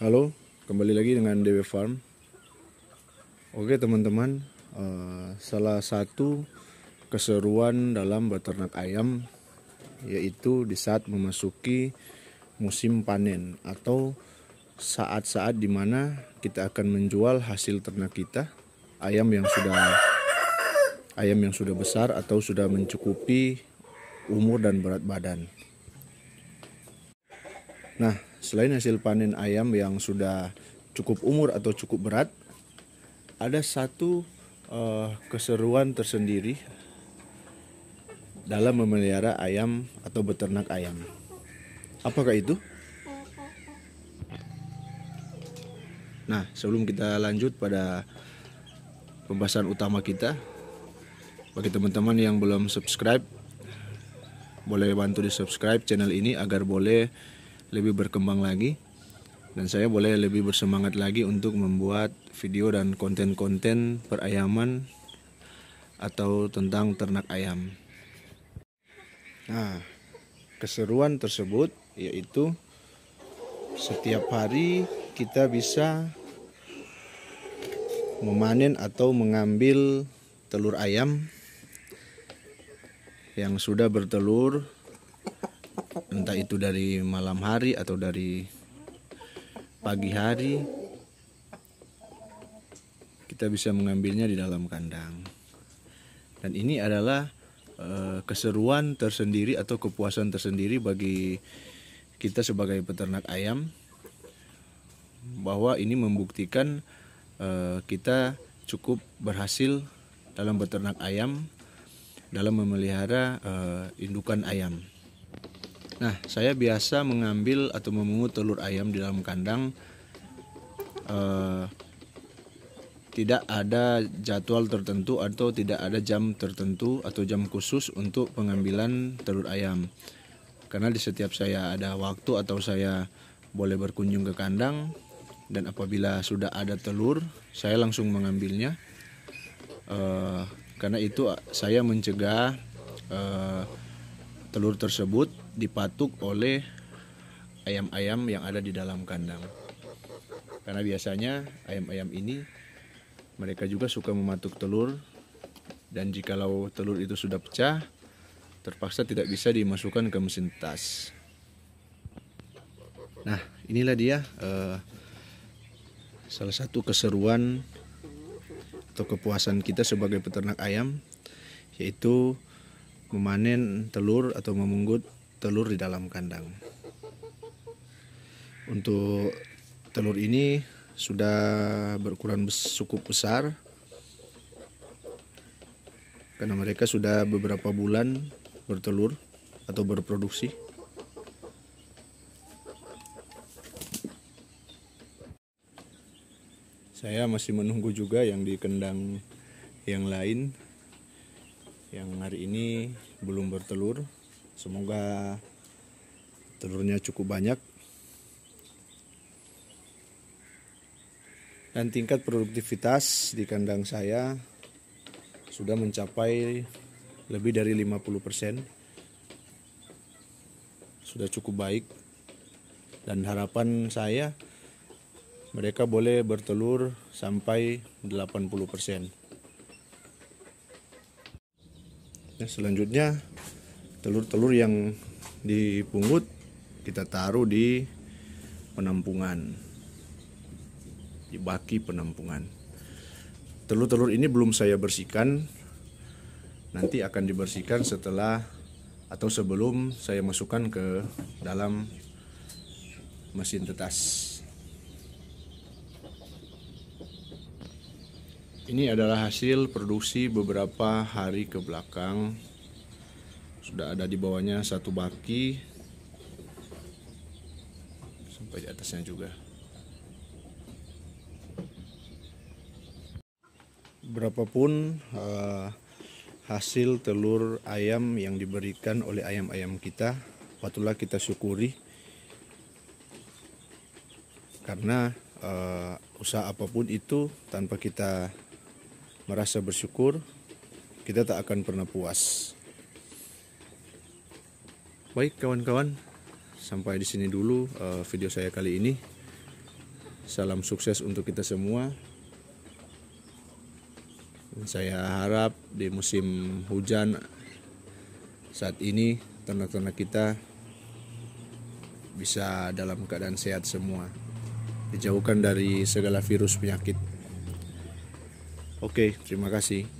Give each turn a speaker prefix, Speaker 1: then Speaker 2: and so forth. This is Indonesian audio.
Speaker 1: Halo, kembali lagi dengan DW Farm. Oke teman-teman, eh, salah satu keseruan dalam beternak ayam yaitu di saat memasuki musim panen atau saat-saat di mana kita akan menjual hasil ternak kita ayam yang sudah ayam yang sudah besar atau sudah mencukupi umur dan berat badan. Nah, Selain hasil panen ayam yang sudah cukup umur atau cukup berat, ada satu uh, keseruan tersendiri dalam memelihara ayam atau beternak ayam. Apakah itu? Nah, sebelum kita lanjut pada pembahasan utama kita, bagi teman-teman yang belum subscribe, boleh bantu di subscribe channel ini agar boleh lebih berkembang lagi dan saya boleh lebih bersemangat lagi untuk membuat video dan konten-konten perayaman atau tentang ternak ayam. Nah, keseruan tersebut yaitu setiap hari kita bisa memanen atau mengambil telur ayam yang sudah bertelur entah itu dari malam hari atau dari pagi hari kita bisa mengambilnya di dalam kandang dan ini adalah eh, keseruan tersendiri atau kepuasan tersendiri bagi kita sebagai peternak ayam bahwa ini membuktikan eh, kita cukup berhasil dalam peternak ayam dalam memelihara eh, indukan ayam. Nah, saya biasa mengambil atau memungut telur ayam di dalam kandang eh, tidak ada jadwal tertentu atau tidak ada jam tertentu atau jam khusus untuk pengambilan telur ayam. Karena di setiap saya ada waktu atau saya boleh berkunjung ke kandang dan apabila sudah ada telur, saya langsung mengambilnya. Eh, karena itu saya mencegah eh, telur tersebut dipatuk oleh ayam-ayam yang ada di dalam kandang. Karena biasanya ayam-ayam ini mereka juga suka mematuk telur dan jikalau telur itu sudah pecah terpaksa tidak bisa dimasukkan ke mesin tas. Nah, inilah dia uh, salah satu keseruan atau kepuasan kita sebagai peternak ayam yaitu memanen telur atau memungut telur di dalam kandang. Untuk telur ini sudah berukuran cukup besar karena mereka sudah beberapa bulan bertelur atau berproduksi. Saya masih menunggu juga yang di kendang yang lain yang hari ini belum bertelur. Semoga telurnya cukup banyak. Dan tingkat produktivitas di kandang saya sudah mencapai lebih dari 50%. Sudah cukup baik. Dan harapan saya mereka boleh bertelur sampai 80%. ya, selanjutnya telur-telur yang dipungut kita taruh di penampungan di baki penampungan telur-telur ini belum saya bersihkan nanti akan dibersihkan setelah atau sebelum saya masukkan ke dalam mesin tetas Ini adalah hasil produksi beberapa hari ke belakang. Sudah ada di bawahnya satu baki sampai di atasnya juga. Berapapun uh, hasil telur ayam yang diberikan oleh ayam-ayam kita, patutlah kita syukuri karena uh, usaha apapun itu tanpa kita merasa bersyukur, kita tak akan pernah puas. Baik kawan-kawan, sampai di sini dulu eh, video saya kali ini. Salam sukses untuk kita semua. Saya harap di musim hujan saat ini ternak-ternak kita bisa dalam keadaan sehat semua. Dijauhkan dari segala virus penyakit. Oke, terima kasih.